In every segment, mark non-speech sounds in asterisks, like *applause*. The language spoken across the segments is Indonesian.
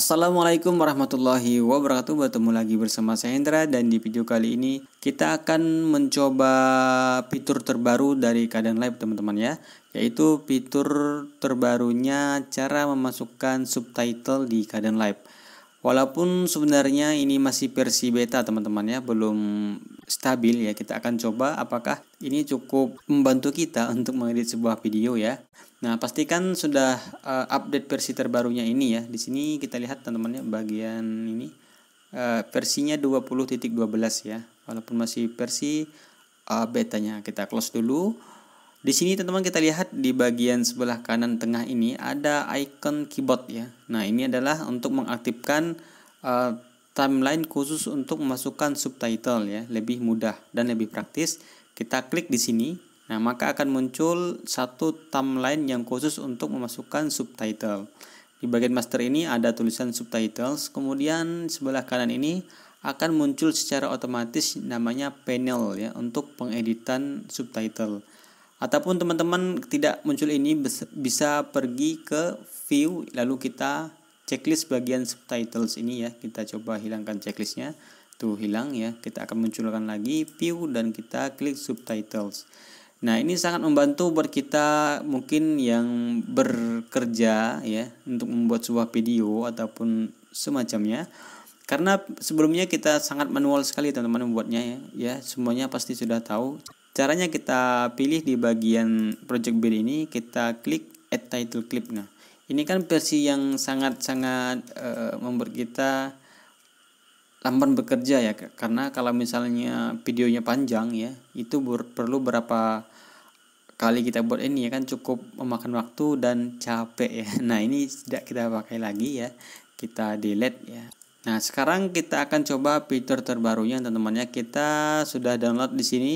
Assalamualaikum warahmatullahi wabarakatuh Bertemu lagi bersama saya Hendra Dan di video kali ini kita akan mencoba fitur terbaru dari keadaan live teman-teman ya Yaitu fitur terbarunya cara memasukkan subtitle di keadaan live Walaupun sebenarnya ini masih versi beta teman-teman ya Belum stabil ya kita akan coba apakah ini cukup membantu kita *laughs* untuk mengedit sebuah video ya Nah, pastikan sudah uh, update versi terbarunya ini ya. Di sini kita lihat teman-teman ya bagian ini uh, versinya 20.12 ya. Walaupun masih versi uh, betanya. Kita close dulu. Di sini teman-teman kita lihat di bagian sebelah kanan tengah ini ada icon keyboard ya. Nah, ini adalah untuk mengaktifkan uh, timeline khusus untuk memasukkan subtitle ya, lebih mudah dan lebih praktis. Kita klik di sini Nah, maka akan muncul satu timeline yang khusus untuk memasukkan subtitle. Di bagian master ini ada tulisan subtitles, kemudian sebelah kanan ini akan muncul secara otomatis namanya panel ya untuk pengeditan subtitle. Ataupun teman-teman tidak muncul ini bisa pergi ke view lalu kita checklist bagian subtitles ini ya. Kita coba hilangkan checklistnya. Tuh hilang ya. Kita akan munculkan lagi view dan kita klik subtitles. Nah, ini sangat membantu buat kita mungkin yang bekerja ya untuk membuat sebuah video ataupun semacamnya. Karena sebelumnya kita sangat manual sekali teman-teman membuatnya ya. Ya, semuanya pasti sudah tahu. Caranya kita pilih di bagian project build ini, kita klik add title clip. Nah, ini kan versi yang sangat-sangat uh, membuat kita lamban bekerja ya karena kalau misalnya videonya panjang ya itu ber perlu berapa kali kita buat ini ya kan cukup memakan waktu dan capek ya *laughs* nah ini tidak kita pakai lagi ya kita delete ya nah sekarang kita akan coba fitur terbarunya teman-temannya kita sudah download di sini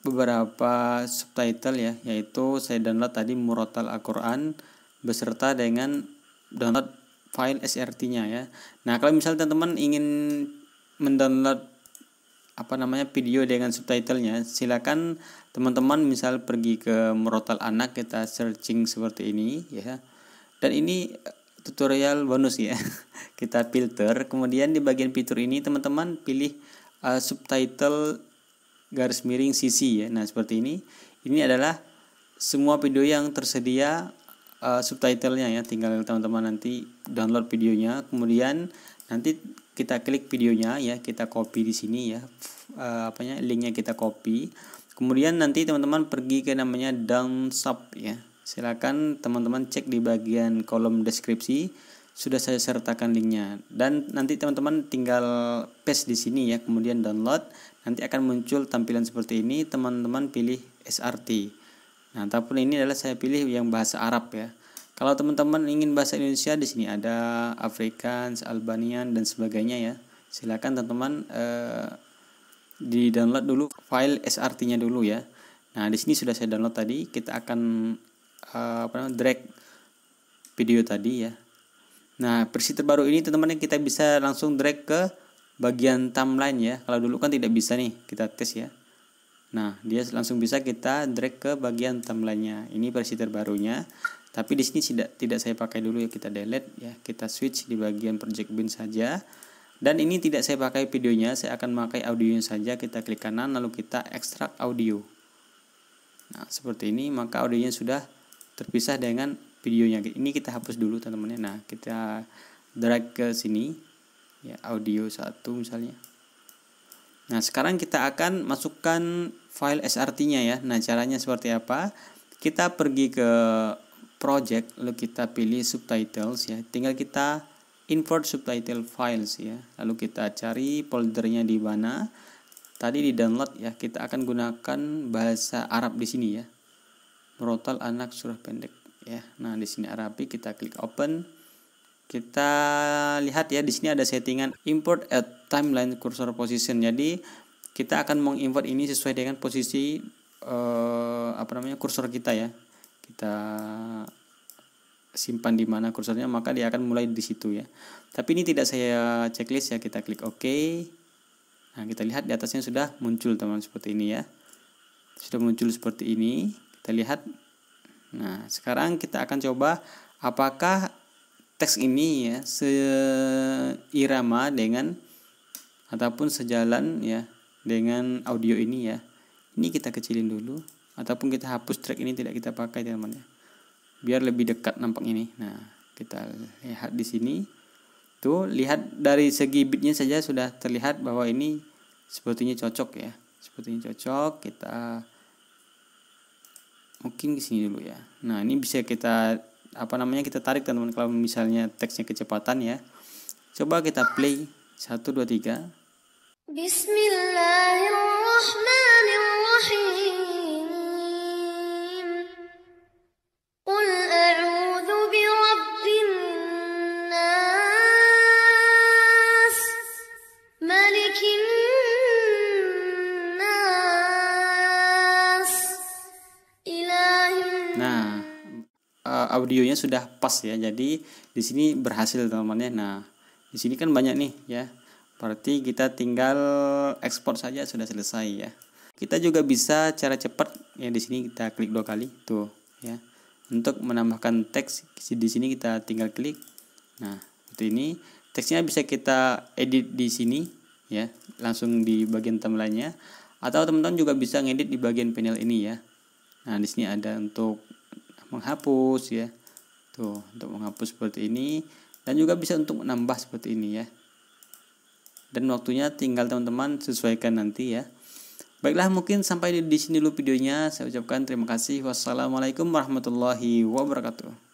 beberapa subtitle ya yaitu saya download tadi murotal Al-Quran beserta dengan download file SRT-nya ya. Nah, kalau misalnya teman-teman ingin mendownload apa namanya video dengan subtitlenya, silakan teman-teman misal pergi ke merotal anak kita searching seperti ini ya. Dan ini eh, tutorial bonus ya. *laughs* Kita filter, kemudian di bagian fitur ini teman-teman pilih uh, subtitle garis miring CC ya. Nah, seperti ini. Ini adalah semua video yang tersedia uh, subtitlenya ya tinggal teman-teman nanti download videonya kemudian nanti kita klik videonya ya kita copy di sini ya uh, apanya linknya kita copy kemudian nanti teman-teman pergi ke namanya down ya silakan teman-teman cek di bagian kolom deskripsi sudah saya sertakan linknya dan nanti teman-teman tinggal paste di sini ya kemudian download nanti akan muncul tampilan seperti ini teman-teman pilih SRT Nah, ataupun ini adalah saya pilih yang bahasa Arab ya. Kalau teman-teman ingin bahasa Indonesia di sini ada Afrikaans, Albanian dan sebagainya ya. Silakan teman-teman eh, di download dulu file SRT-nya dulu ya. Nah, di sini sudah saya download tadi, kita akan eh, apa namanya? drag video tadi ya. Nah, versi terbaru ini teman-teman kita bisa langsung drag ke bagian timeline ya. Kalau dulu kan tidak bisa nih, kita tes ya. Nah, dia langsung bisa kita drag ke bagian timeline-nya. Ini versi terbarunya. Tapi di sini tidak tidak saya pakai dulu ya kita delete ya. Kita switch di bagian project bin saja. Dan ini tidak saya pakai videonya, saya akan memakai audionya saja. Kita klik kanan lalu kita ekstrak audio. Nah, seperti ini maka audionya sudah terpisah dengan videonya. Ini kita hapus dulu teman-teman ya. Nah, kita drag ke sini ya audio satu misalnya. Nah, sekarang kita akan masukkan file SRT-nya ya. Nah, caranya seperti apa? Kita pergi ke project, lalu kita pilih subtitles ya. Tinggal kita import subtitle files ya. Lalu kita cari foldernya di mana. Tadi di download ya, kita akan gunakan bahasa Arab di sini ya. Merotal anak surah pendek ya. Nah, di sini Arabi kita klik open kita lihat ya di sini ada settingan import at timeline cursor position jadi kita akan mengimport ini sesuai dengan posisi eh, apa namanya kursor kita ya kita simpan di mana kursornya maka dia akan mulai di situ ya tapi ini tidak saya checklist ya kita klik OK nah kita lihat di atasnya sudah muncul teman seperti ini ya sudah muncul seperti ini kita lihat nah sekarang kita akan coba apakah teks ini ya seirama dengan ataupun sejalan ya dengan audio ini ya ini kita kecilin dulu ataupun kita hapus track ini tidak kita pakai teman teman ya biar lebih dekat nampak ini nah kita lihat di sini tuh lihat dari segi bitnya saja sudah terlihat bahwa ini sepertinya cocok ya sepertinya cocok kita mungkin ke sini dulu ya nah ini bisa kita apa namanya kita tarik teman-teman kalau misalnya teksnya kecepatan ya coba kita play 1 2 3 Bismillahirrahmanirrahim Qul a'udzu birabbin nas malikin nas ilahin Nah uh, audionya sudah pas ya. Jadi di sini berhasil teman-teman ya. Nah, di sini kan banyak nih ya. Berarti kita tinggal ekspor saja sudah selesai ya. Kita juga bisa cara cepat ya di sini kita klik dua kali tuh ya. Untuk menambahkan teks di sini kita tinggal klik. Nah, seperti ini teksnya bisa kita edit di sini ya, langsung di bagian timeline atau teman-teman juga bisa ngedit di bagian panel ini ya. Nah, di sini ada untuk menghapus ya tuh untuk menghapus seperti ini dan juga bisa untuk menambah seperti ini ya dan waktunya tinggal teman-teman sesuaikan nanti ya baiklah mungkin sampai di, sini dulu videonya saya ucapkan terima kasih wassalamualaikum warahmatullahi wabarakatuh